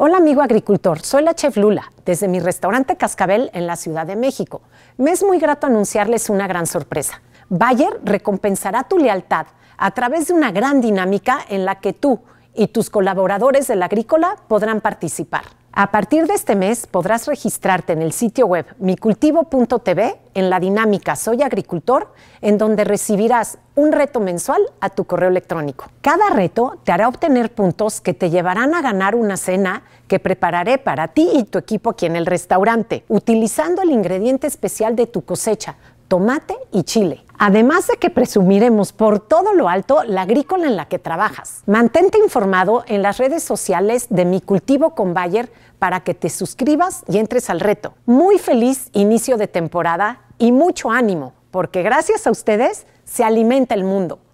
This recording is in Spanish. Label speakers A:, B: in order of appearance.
A: Hola amigo agricultor, soy la chef Lula, desde mi restaurante Cascabel en la Ciudad de México. Me es muy grato anunciarles una gran sorpresa. Bayer recompensará tu lealtad a través de una gran dinámica en la que tú y tus colaboradores del agrícola podrán participar. A partir de este mes podrás registrarte en el sitio web micultivo.tv en la dinámica Soy Agricultor, en donde recibirás un reto mensual a tu correo electrónico. Cada reto te hará obtener puntos que te llevarán a ganar una cena que prepararé para ti y tu equipo aquí en el restaurante, utilizando el ingrediente especial de tu cosecha, tomate y chile. Además de que presumiremos por todo lo alto la agrícola en la que trabajas. Mantente informado en las redes sociales de Mi Cultivo con Bayer para que te suscribas y entres al reto. Muy feliz inicio de temporada y mucho ánimo, porque gracias a ustedes se alimenta el mundo.